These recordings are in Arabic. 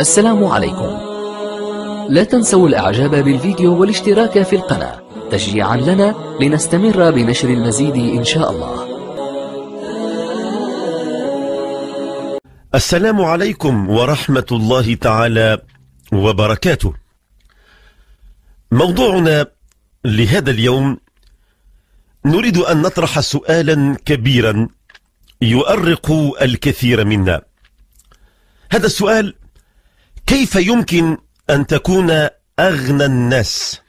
السلام عليكم لا تنسوا الاعجاب بالفيديو والاشتراك في القناة تشجيعا لنا لنستمر بنشر المزيد ان شاء الله السلام عليكم ورحمة الله تعالى وبركاته موضوعنا لهذا اليوم نريد أن نطرح سؤالا كبيرا يؤرق الكثير منا هذا السؤال كيف يمكن أن تكون أغنى الناس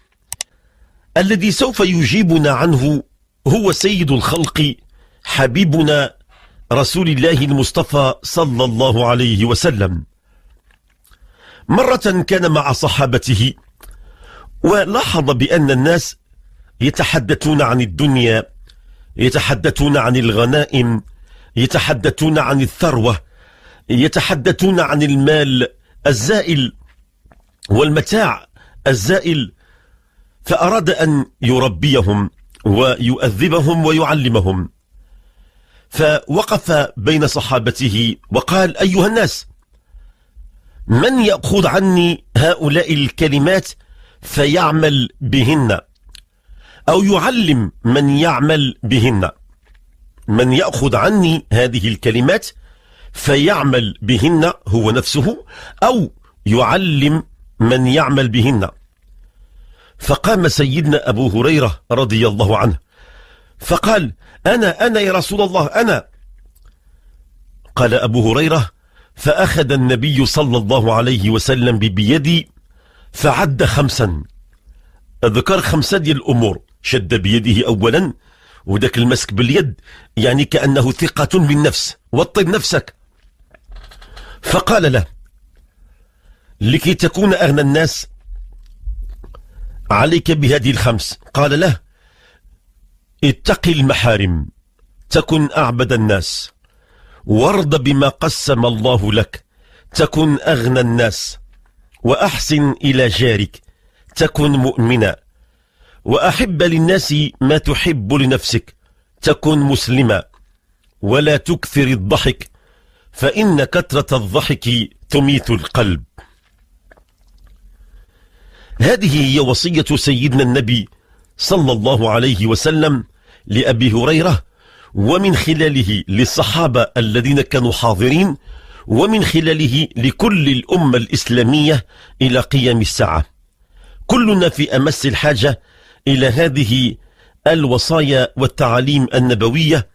الذي سوف يجيبنا عنه هو سيد الخلق حبيبنا رسول الله المصطفى صلى الله عليه وسلم مرة كان مع صحابته ولاحظ بأن الناس يتحدثون عن الدنيا يتحدثون عن الغنائم يتحدثون عن الثروة يتحدثون عن المال الزائل والمتاع الزائل فأراد أن يربيهم ويؤذبهم ويعلمهم فوقف بين صحابته وقال أيها الناس من يأخذ عني هؤلاء الكلمات فيعمل بهن أو يعلم من يعمل بهن من يأخذ عني هذه الكلمات فيعمل بهن هو نفسه أو يعلم من يعمل بهن فقام سيدنا أبو هريرة رضي الله عنه فقال أنا أنا يا رسول الله أنا قال أبو هريرة فأخذ النبي صلى الله عليه وسلم بيدي فعد خمسا ذكر خمسة ديال الأمور شد بيده أولا وذاك المسك باليد يعني كأنه ثقة بالنفس وطن نفسك فقال له لكي تكون أغنى الناس عليك بهذه الخمس قال له اتق المحارم تكن أعبد الناس وارض بما قسم الله لك تكن أغنى الناس وأحسن إلى جارك تكن مؤمنا وأحب للناس ما تحب لنفسك تكن مسلما ولا تكثر الضحك فإن كثرة الضحك تميت القلب هذه هي وصية سيدنا النبي صلى الله عليه وسلم لأبي هريرة ومن خلاله للصحابة الذين كانوا حاضرين ومن خلاله لكل الأمة الإسلامية إلى قيام الساعة كلنا في أمس الحاجة إلى هذه الوصايا والتعاليم النبوية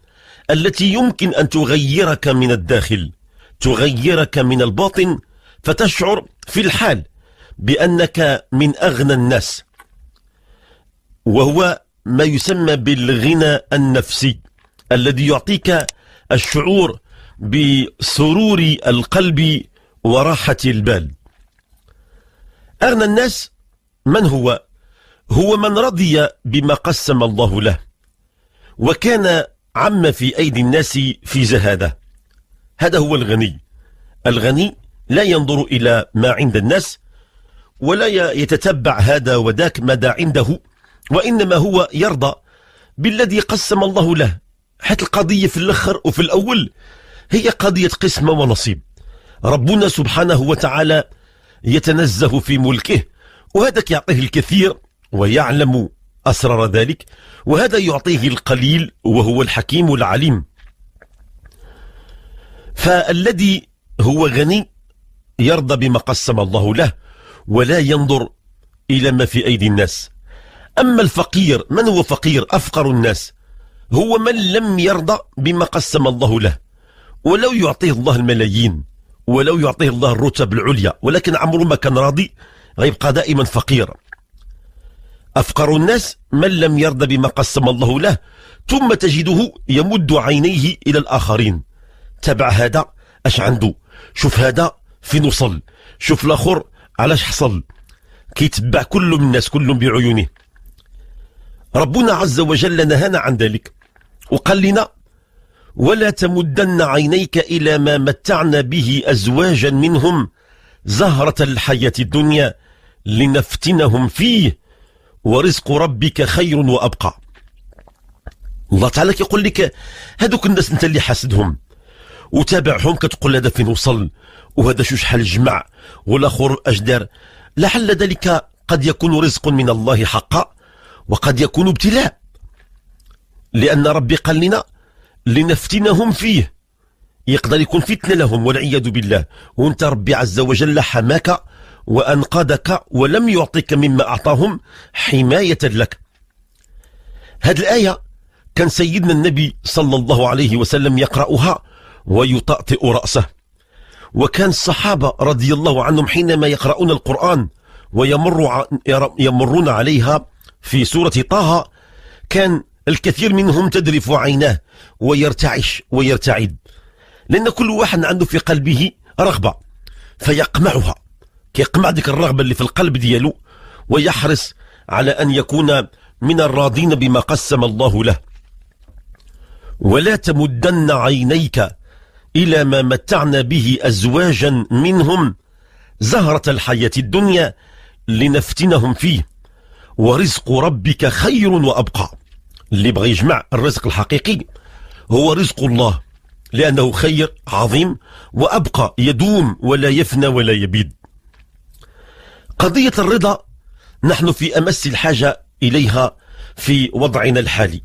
التي يمكن أن تغيرك من الداخل تغيرك من الباطن فتشعر في الحال بأنك من أغنى الناس وهو ما يسمى بالغنى النفسي الذي يعطيك الشعور بسرور القلب وراحة البال أغنى الناس من هو؟ هو من رضي بما قسم الله له وكان عما في أيدي الناس في زهادة هذا هو الغني الغني لا ينظر إلى ما عند الناس ولا يتتبع هذا وذاك مدى عنده وإنما هو يرضى بالذي قسم الله له حتى القضية في الأخر وفي الأول هي قضية قسمة ونصيب ربنا سبحانه وتعالى يتنزه في ملكه وهذاك يعطيه الكثير ويعلم أسرر ذلك وهذا يعطيه القليل وهو الحكيم العليم فالذي هو غني يرضى بما قسم الله له ولا ينظر إلى ما في أيدي الناس أما الفقير من هو فقير أفقر الناس هو من لم يرضى بما قسم الله له ولو يعطيه الله الملايين ولو يعطيه الله الرتب العليا ولكن عمره ما كان راضي غيبقى دائما فقير أفقر الناس من لم يرضى بما قسم الله له ثم تجده يمد عينيه إلى الآخرين تبع هذا أش عنده شوف هذا فين وصل شوف الآخر علاش حصل كيتبع كل الناس كل بعيونه ربنا عز وجل نهانا عن ذلك وقال لنا ولا تمدن عينيك إلى ما متعنا به أزواجا منهم زهرة الحياة الدنيا لنفتنهم فيه ورزق ربك خير وأبقى الله تعالى كيقول لك هذوك الناس انت اللي حاسدهم وتابعهم كتقول هذا فين وصل وهذا شو شحال جمع والاخر اجدر لعل ذلك قد يكون رزق من الله حقا وقد يكون ابتلاء لان ربي قال لنا لنفتنهم فيه يقدر يكون فتنه لهم والعياذ بالله وانت ربي عز وجل حماك وأنقذك ولم يعطيك مما أعطاهم حماية لك هذه الآية كان سيدنا النبي صلى الله عليه وسلم يقرأها ويطأطئ رأسه وكان الصحابة رضي الله عنهم حينما يقرؤون القرآن ويمر يمرون عليها في سورة طه كان الكثير منهم تدرف عيناه ويرتعش ويرتعد لأن كل واحد عنده في قلبه رغبة فيقمعها كيقمع ديك الرغبة اللي في القلب ديالو ويحرص على أن يكون من الراضين بما قسم الله له ولا تمدن عينيك إلى ما متعنا به أزواجا منهم زهرة الحياة الدنيا لنفتنهم فيه ورزق ربك خير وأبقى اللي بغى يجمع الرزق الحقيقي هو رزق الله لأنه خير عظيم وأبقى يدوم ولا يفنى ولا يبيد قضية الرضا نحن في أمس الحاجة إليها في وضعنا الحالي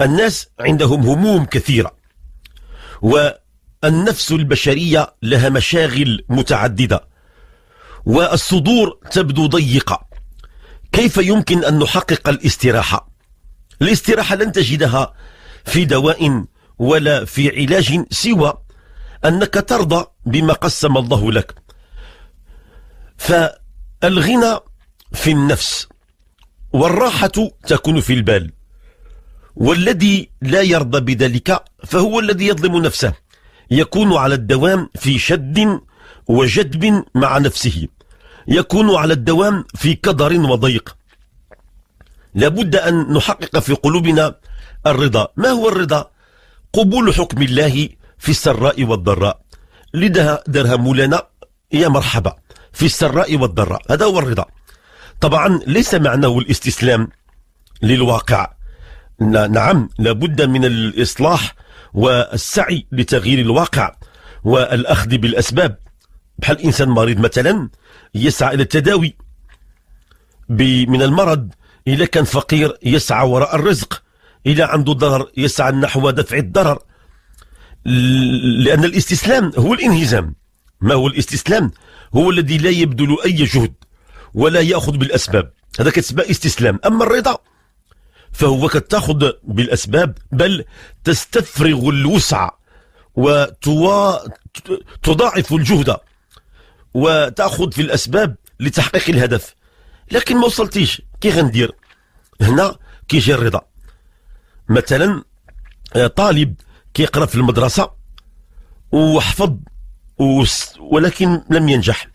الناس عندهم هموم كثيرة والنفس البشرية لها مشاغل متعددة والصدور تبدو ضيقة كيف يمكن أن نحقق الاستراحة؟ الاستراحة لن تجدها في دواء ولا في علاج سوى أنك ترضى بما قسم الله لك فالغنى في النفس والراحة تكون في البال والذي لا يرضى بذلك فهو الذي يظلم نفسه يكون على الدوام في شد وجدب مع نفسه يكون على الدوام في كدر وضيق لابد أن نحقق في قلوبنا الرضا ما هو الرضا؟ قبول حكم الله في السراء والضراء لدها درهم لنا يا مرحبا في السراء والضراء هذا هو الرضا طبعا ليس معناه الاستسلام للواقع نعم لابد من الإصلاح والسعي لتغيير الواقع والأخذ بالأسباب بحال إنسان مريض مثلا يسعى إلى التداوي من المرض إذا كان فقير يسعى وراء الرزق إذا عنده ضرر يسعى نحو دفع الضرر لأن الاستسلام هو الانهزام ما هو الاستسلام هو الذي لا يبذل أي جهد ولا يأخذ بالأسباب هذا كتسمى استسلام أما الرضا فهو كتاخذ بالأسباب بل تستفرغ الوسع وتضاعف الجهد وتأخذ في الأسباب لتحقيق الهدف لكن ما وصلتيش كي غندير هنا كيجي الرضا مثلا طالب كيقرا في المدرسه وحفظ ولكن لم ينجح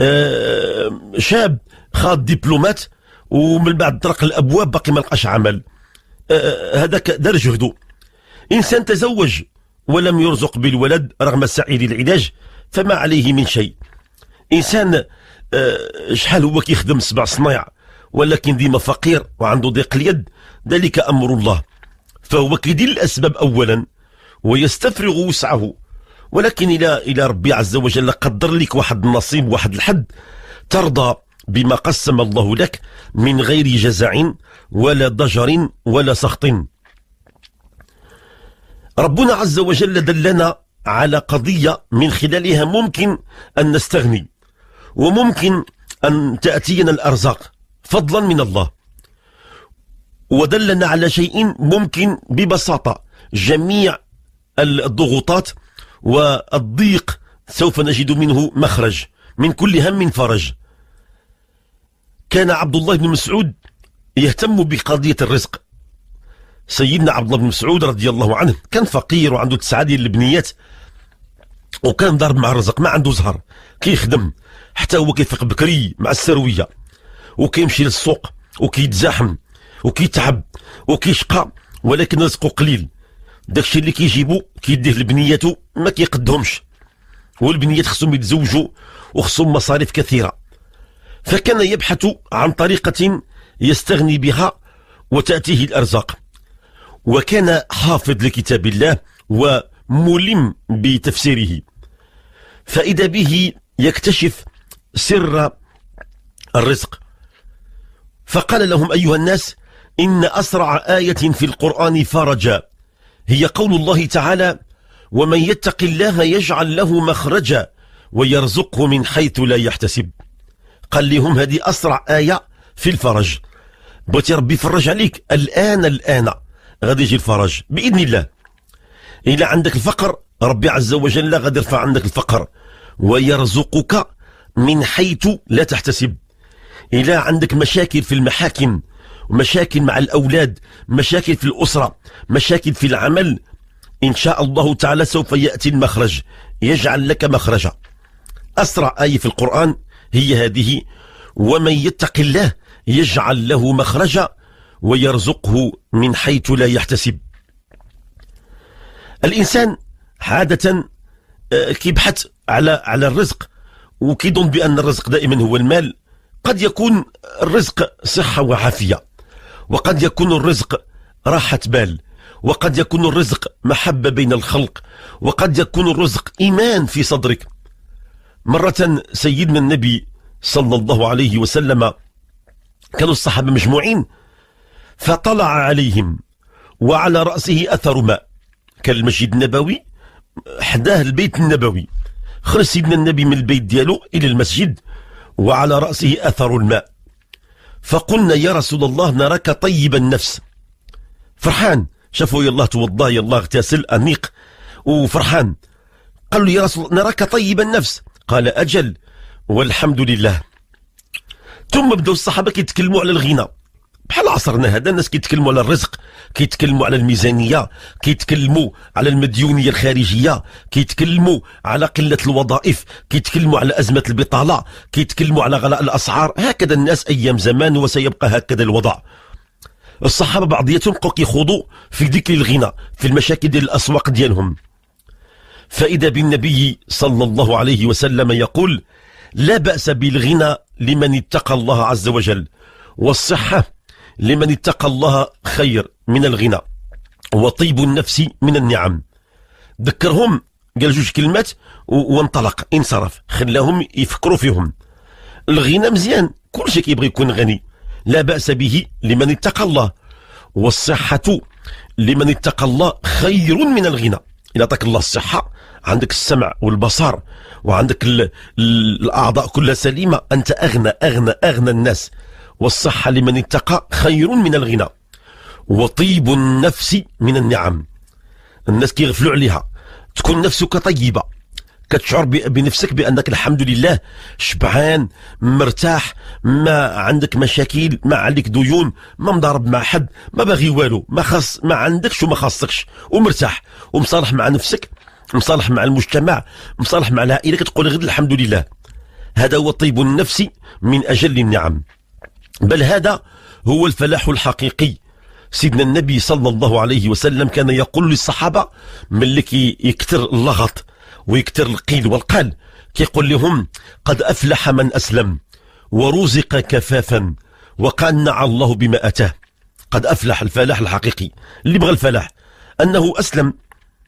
آه، شاب خاض دبلومات ومن بعد طرق الابواب باقي ما لقاش عمل آه، هذاك دار جهده انسان تزوج ولم يرزق بالولد رغم سعي للعلاج فما عليه من شيء انسان آه، شحال هو كيخدم سبع صنايع ولكن ديما فقير وعنده ضيق اليد ذلك امر الله فهو كيدير الاسباب اولا ويستفرغ وسعه ولكن إلى إلى ربي عز وجل قدر لك واحد النصيب واحد الحد ترضى بما قسم الله لك من غير جزع ولا ضجر ولا سخط ربنا عز وجل دلنا على قضية من خلالها ممكن أن نستغني وممكن أن تأتينا الأرزاق فضلا من الله ودلنا على شيء ممكن ببساطة جميع الضغوطات والضيق سوف نجد منه مخرج من كل هم فرج كان عبد الله بن مسعود يهتم بقضية الرزق سيدنا عبد الله بن مسعود رضي الله عنه كان فقير وعنده تسعة ديال البنيات وكان ضارب مع الرزق ما عنده زهر كيخدم حتى هو كيفيق بكري مع السروية وكيمشي للسوق وكيتزاحم وكيتعب وكيشقى ولكن رزقه قليل داكشي اللي كيجيبو كيديه لبنياتو ما كيقدهمش والبنيات خصهم يتزوجوا وخصهم مصاريف كثيره فكان يبحث عن طريقه يستغني بها وتاتيه الارزاق وكان حافظ لكتاب الله وملم بتفسيره فاذا به يكتشف سر الرزق فقال لهم ايها الناس ان اسرع ايه في القران فرجا هي قول الله تعالى ومن يتق الله يجعل له مخرجا ويرزقه من حيث لا يحتسب قال لهم هذه أسرع آية في الفرج بغيتي ربي يفرج عليك الآن الآن غادي يجي الفرج بإذن الله إلا عندك الفقر ربي عز وجل غادي يرفع عندك الفقر ويرزقك من حيث لا تحتسب إلا عندك مشاكل في المحاكم ومشاكل مع الأولاد مشاكل في الأسرة مشاكل في العمل إن شاء الله تعالى سوف يأتي المخرج يجعل لك مخرجا أسرع آية في القرآن هي هذه ومن يتق الله يجعل له مخرجا ويرزقه من حيث لا يحتسب الإنسان عادة آه، كيبحث على على الرزق وكيظن بأن الرزق دائما هو المال قد يكون الرزق صحة وعافية وقد يكون الرزق راحة بال وقد يكون الرزق محبة بين الخلق وقد يكون الرزق إيمان في صدرك مرة سيدنا النبي صلى الله عليه وسلم كانوا الصحابة مجموعين فطلع عليهم وعلى رأسه أثر ماء كان المسجد النبوي حداه البيت النبوي خرج سيدنا النبي من البيت ديالو إلى المسجد وعلى رأسه أثر الماء فقلنا يا رسول الله نراك طيب النفس فرحان شافه يالله توضى يالله اغتسل أنيق وفرحان قال له يا رسول الله نراك طيب النفس قال أجل والحمد لله ثم بدأوا الصحابة كيتكلموا على الغنى بحال عصرنا هذا الناس كيتكلموا على الرزق كيتكلموا على الميزانيه كيتكلموا على المديونيه الخارجيه كيتكلموا على قله الوظائف كيتكلموا على ازمه البطاله كيتكلموا على غلاء الاسعار هكذا الناس ايام زمان وسيبقى هكذا الوضع الصحابه بعضياتهم بقوا كيخوضوا في ذكر الغنى في المشاكل ديال الاسواق ديالهم فاذا بالنبي صلى الله عليه وسلم يقول لا باس بالغنى لمن اتقى الله عز وجل والصحه لمن اتقى الله خير من الغنى وطيب النفس من النعم ذكرهم قال جوج كلمات وانطلق انصرف خلاهم يفكروا فيهم الغنى مزيان كل شيء كيبغي يكون غني لا بأس به لمن اتقى الله والصحة لمن اتقى الله خير من الغنى إذا أعطاك الله الصحة عندك السمع والبصر وعندك الأعضاء كلها سليمة أنت أغنى أغنى أغنى الناس والصحة لمن اتقى خير من الغنى وطيب النفس من النعم الناس كيغفلوا عليها تكون نفسك طيبة كتشعر بنفسك بأنك الحمد لله شبعان مرتاح ما عندك مشاكل ما عليك ديون ما مضارب مع حد ما باغي والو ما خاص ما عندكش وما خاصكش ومرتاح ومصالح مع نفسك مصالح مع المجتمع مصالح مع العائلة كتقول غير الحمد لله هذا هو طيب النفس من أجل النعم بل هذا هو الفلاح الحقيقي سيدنا النبي صلى الله عليه وسلم كان يقول للصحابة اللي يكتر اللغط ويكتر القيل والقال كيقول لهم قد أفلح من أسلم ورزق كفافا وقنع الله بما أتاه قد أفلح الفلاح الحقيقي اللي بغى الفلاح أنه أسلم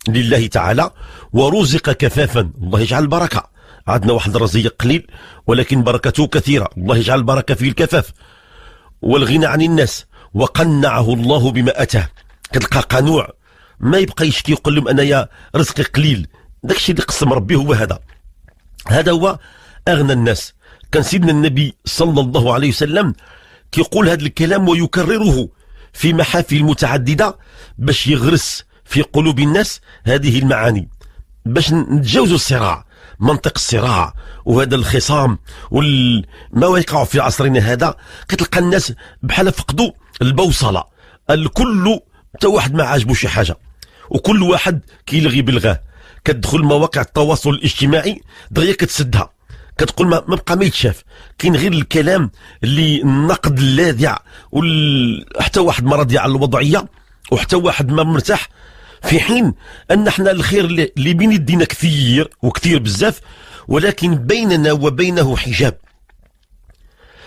لله تعالى ورزق كفافا الله يجعل البركة عندنا واحد الرزيق قليل ولكن بركته كثيرة الله يجعل البركة فيه الكفاف والغنى عن الناس وقنعه الله بما أتاه كتلقى قنوع ما يبقى يشكي يقول لهم أنايا رزقي قليل داكشي اللي قسم ربي هو هذا هذا هو أغنى الناس كان سيدنا النبي صلى الله عليه وسلم كيقول هذا الكلام ويكرره في محافل متعددة باش يغرس في قلوب الناس هذه المعاني باش نتجاوزوا الصراع منطق الصراع وهذا الخصام وال... ما وقع في عصرنا هذا كتلقى الناس بحال فقدوا البوصله الكل حتى واحد ما عاجبو شي حاجه وكل واحد كيلغي بلغاه كتدخل مواقع التواصل الاجتماعي دغيا كتسدها كتقول ما, ما بقى ما يتشاف كاين غير الكلام اللي النقد اللاذع وحتى وال... واحد ما راضي على الوضعيه وحتى واحد ما مرتاح في حين أن احنا الخير اللي بين يدينا كثير وكثير بزاف ولكن بيننا وبينه حجاب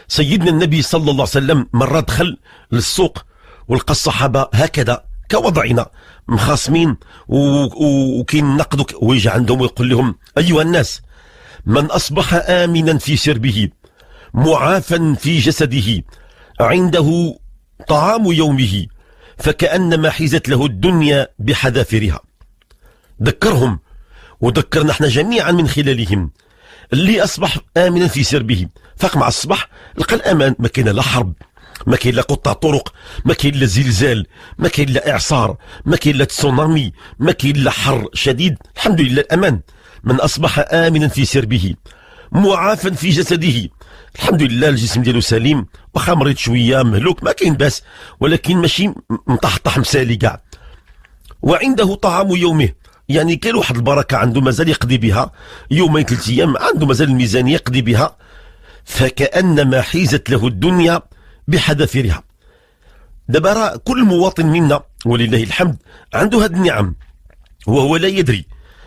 سيدنا النبي صلى الله عليه وسلم مرة دخل للسوق ولقى الصحابة هكذا كوضعنا مخاصمين وكاين نقد ويجي عندهم ويقول لهم أيها الناس من أصبح آمنا في سربه معافا في جسده عنده طعام يومه فكأنما حيزت له الدنيا بحذافيرها ذكرهم وذكرنا احنا جميعا من خلالهم اللي أصبح آمنا في سربه فاق مع الصباح لقى الأمان ما كان لا حرب ما كاين لا قطع طرق ما كاين لا زلزال ما كاين لا اعصار ما كاين لا تسونامي ما كاين لا حر شديد الحمد لله الامان من اصبح امنا في سربه معافا في جسده الحمد لله الجسم ديالو سليم واخا مريض شويه مهلوك ما كاين باس ولكن ماشي مطحطح مسالي كاع وعنده طعام يومه يعني كاين واحد البركه عنده مازال يقضي بها يومين ثلاث ايام عنده مازال الميزانيه يقضي بها فكانما حيزت له الدنيا بحذافيرها دابا راه كل مواطن منا ولله الحمد عنده هاد النعم وهو لا يدري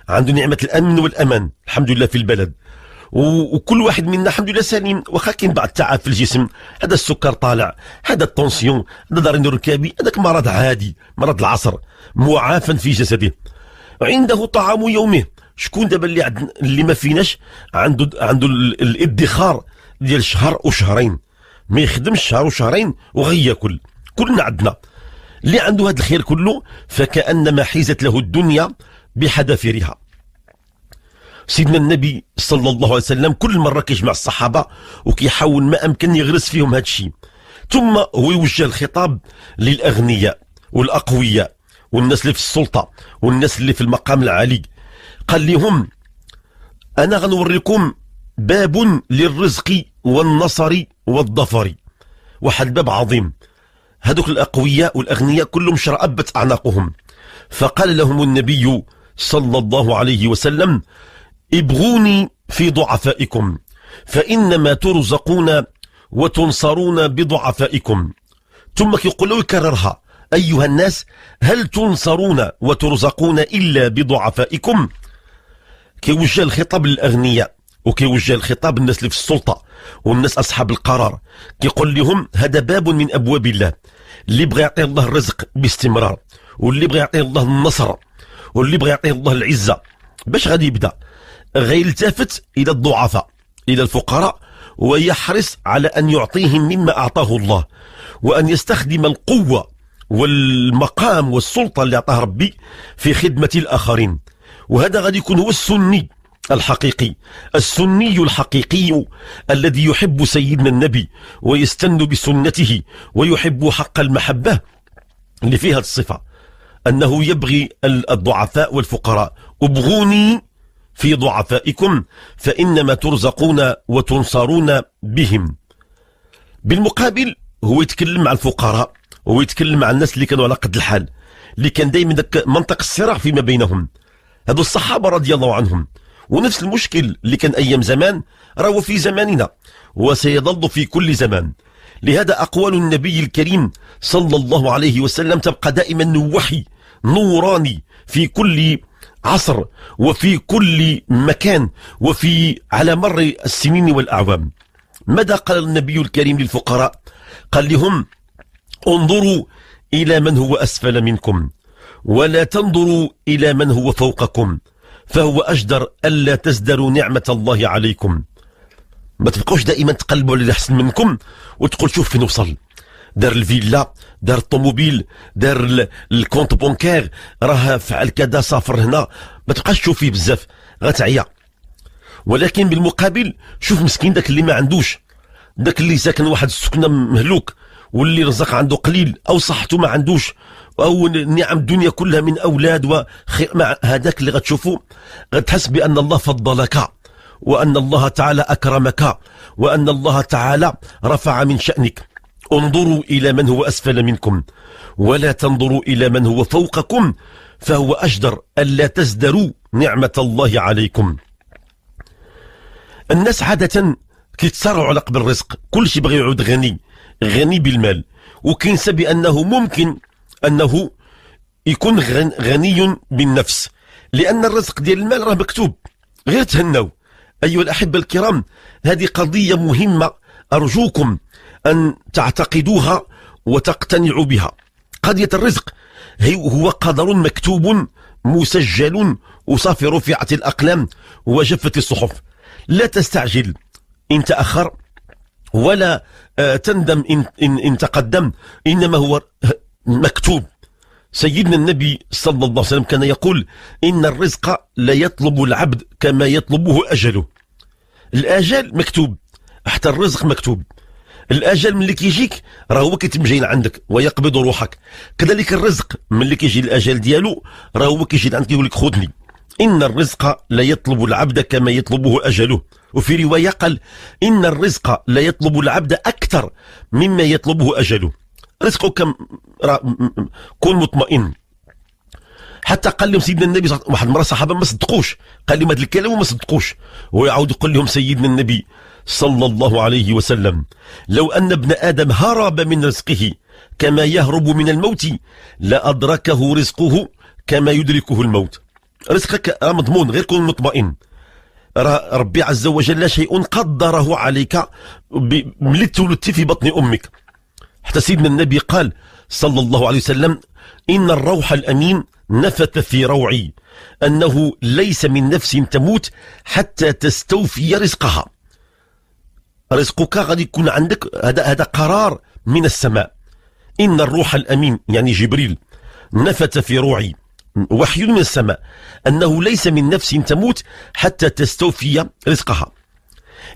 عنده نعمه الامن والامان الحمد لله في البلد وكل واحد منا الحمد لله سليم واخا كاين بعض التعب في الجسم هذا السكر طالع هذا التونسيون هذا دارين ركابي هذاك مرض عادي مرض العصر معافى في جسده عنده طعام يومه شكون دابا اللي عند اللي ما فيناش عنده عنده الادخار ديال شهر وشهرين ما يخدمش شهر وشهرين وغياكل كلنا عندنا اللي عنده هذا الخير كله فكانما حيزت له الدنيا بحذافيرها سيدنا النبي صلى الله عليه وسلم كل مره كيجمع الصحابه وكيحاول ما امكن يغرس فيهم هذا الشيء ثم هو يوجه الخطاب للاغنياء والاقوياء والناس اللي في السلطه والناس اللي في المقام العالي قال لهم انا غنوريكم باب للرزق والنصر والظفر واحد الباب عظيم هذوك الاقوياء والاغنياء كلهم شرأبت اعناقهم فقال لهم النبي صلى الله عليه وسلم ابغوني في ضعفائكم فإنما ترزقون وتنصرون بضعفائكم ثم يقول له يكررها أيها الناس هل تنصرون وترزقون إلا بضعفائكم كيوجه الخطاب للأغنياء وكيوجه الخطاب للناس اللي في السلطة والناس أصحاب القرار كيقول لهم هذا باب من أبواب الله اللي بغى يعطيه الله الرزق باستمرار واللي بغى يعطيه الله النصر واللي بغى يعطيه الله العزة باش غادي يبدأ غيلتفت إلى الضعفاء إلى الفقراء ويحرص على أن يعطيهم مما أعطاه الله وأن يستخدم القوة والمقام والسلطة اللي أعطاه ربي في خدمة الآخرين وهذا غادي يكون هو السني الحقيقي السني الحقيقي الذي يحب سيدنا النبي ويستن بسنته ويحب حق المحبة اللي فيها الصفة أنه يبغي الضعفاء والفقراء أبغوني في ضعفائكم فإنما ترزقون وتنصرون بهم بالمقابل هو يتكلم مع الفقراء هو يتكلم مع الناس اللي كانوا على قد الحال اللي كان دائما ذاك منطق الصراع فيما بينهم هذو الصحابة رضي الله عنهم ونفس المشكل اللي كان أيام زمان راهو في زماننا وسيظل في كل زمان لهذا أقوال النبي الكريم صلى الله عليه وسلم تبقى دائما وحي نوراني في كل عصر وفي كل مكان وفي على مر السنين والأعوام ماذا قال النبي الكريم للفقراء قال لهم انظروا إلى من هو أسفل منكم ولا تنظروا إلى من هو فوقكم فهو أجدر ألا تزدروا نعمة الله عليكم ما تبقوش دائما تقلبوا على اللي منكم وتقول شوف فين وصل دار الفيلا دار الطوموبيل دار الكونت بونكير راه فعل كذا سافر هنا ما تبقاش تشوفيه بزاف غتعيا ولكن بالمقابل شوف مسكين داك اللي ما عندوش داك اللي ساكن واحد السكنه مهلوك واللي رزق عنده قليل او صحته ما عندوش او نعم الدنيا كلها من اولاد وخير مع هذاك اللي غتشوفه غتحس بان الله فضلك وان الله تعالى اكرمك وان الله تعالى رفع من شانك انظروا إلى من هو أسفل منكم ولا تنظروا إلى من هو فوقكم فهو أجدر ألا تزدروا نعمة الله عليكم الناس عادة كيتصارعوا على قبل الرزق كل شيء بغي يعود غني غني بالمال وكينسى بأنه ممكن أنه يكون غني بالنفس لأن الرزق ديال المال راه مكتوب غير تهنوا أيها الأحبة الكرام هذه قضية مهمة أرجوكم أن تعتقدوها وتقتنعوا بها قضية الرزق هو قدر مكتوب مسجل وصافي رفعت الأقلام وجفت الصحف لا تستعجل إن تأخر ولا آه، تندم إن, إن, تقدم إنما هو مكتوب سيدنا النبي صلى الله عليه وسلم كان يقول إن الرزق لا يطلب العبد كما يطلبه أجله الآجال مكتوب حتى الرزق مكتوب الاجل ملي كيجيك راه هو كيتمجين عندك ويقبض روحك كذلك الرزق ملي كيجي الاجل ديالو راه هو كيجي عندك يقول لك خذني إن الرزق لا يطلب العبد كما يطلبه أجله وفي رواية قال إن الرزق لا يطلب العبد أكثر مما يطلبه أجله رزقك كن مطمئن حتى قال لهم سيدنا النبي واحد المره صحابه ما صدقوش قال لهم هذا الكلام وما صدقوش ويعاود يقول لهم سيدنا النبي صلى الله عليه وسلم لو أن ابن آدم هرب من رزقه كما يهرب من الموت لأدركه رزقه كما يدركه الموت رزقك آه، مضمون غير كن مطمئن ربي عز وجل شيء قدره عليك ملي تولدت في بطن أمك حتى سيدنا النبي قال صلى الله عليه وسلم إن الروح الأمين نفث في روعي أنه ليس من نفس تموت حتى تستوفي رزقها رزقك غادي يكون عندك هذا هذا قرار من السماء إن الروح الأمين يعني جبريل نفث في روعي وحي من السماء أنه ليس من نفس تموت حتى تستوفي رزقها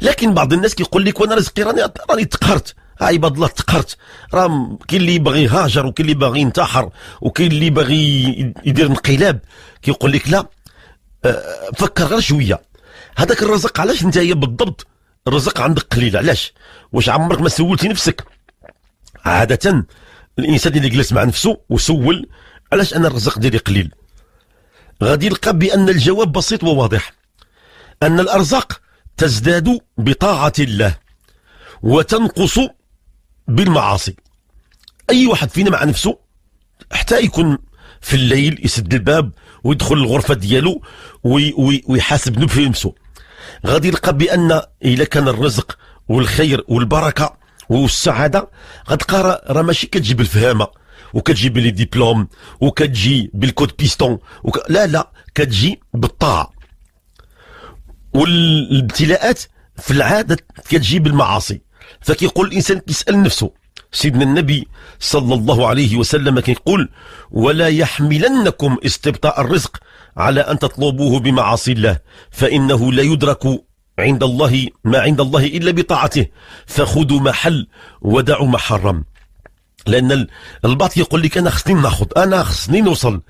لكن بعض الناس كيقول لك وانا رزقي راني راني تقهرت عباد الله تقهرت راه كاين اللي باغي يهاجر وكاين اللي باغي ينتحر وكاين اللي باغي يدير انقلاب كيقول لك لا آه، فكر غير شويه هذاك الرزق علاش انت هي بالضبط الرزق عندك قليل علاش واش عمرك ما سولتي نفسك عاده الانسان اللي جلس مع نفسه وسول علاش انا الرزق ديالي قليل غادي يلقى بان الجواب بسيط وواضح ان الارزاق تزداد بطاعه الله وتنقص بالمعاصي اي واحد فينا مع نفسه حتى يكون في الليل يسد الباب ويدخل الغرفه ديالو ويحاسب نفسه غادي يلقى بان الا كان الرزق والخير والبركه والسعاده غتلقى راه ماشي كتجيب الفهامه وكتجيب لي ديبلوم وكتجي بالكود بيستون وك... لا لا كتجي بالطاعه والابتلاءات في العاده كتجي بالمعاصي فكيقول الانسان كيسال نفسه سيدنا النبي صلى الله عليه وسلم كيقول ولا يحملنكم استبطاء الرزق على أن تطلبوه بمعاصي الله فإنه لا يدرك عند الله ما عند الله إلا بطاعته فخذوا ما حل ودعوا ما حرم لأن البعض يقول لك أنا خصني ناخذ أنا خصني نوصل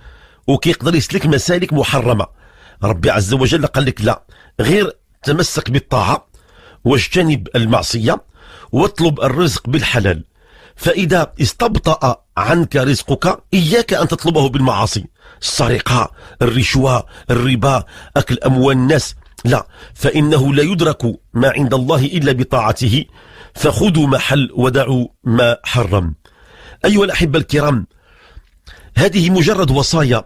وكيقدر يسلك مسالك محرمة ربي عز وجل قال لك لا غير تمسك بالطاعة واجتنب المعصية واطلب الرزق بالحلال فإذا استبطأ عنك رزقك إياك أن تطلبه بالمعاصي السرقة الرشوة الربا أكل أموال الناس لا فإنه لا يدرك ما عند الله إلا بطاعته فخذوا ما حل ودعوا ما حرم أيها الأحبة الكرام هذه مجرد وصايا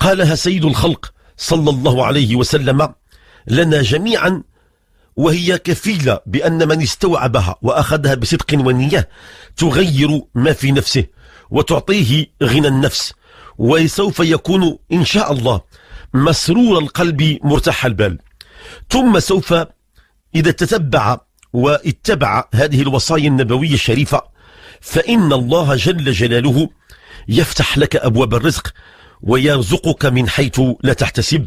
قالها سيد الخلق صلى الله عليه وسلم لنا جميعا وهي كفيلة بأن من استوعبها وأخذها بصدق ونية تغير ما في نفسه وتعطيه غنى النفس وسوف يكون إن شاء الله مسرور القلب مرتاح البال ثم سوف إذا تتبع واتبع هذه الوصايا النبوية الشريفة فإن الله جل جلاله يفتح لك أبواب الرزق ويرزقك من حيث لا تحتسب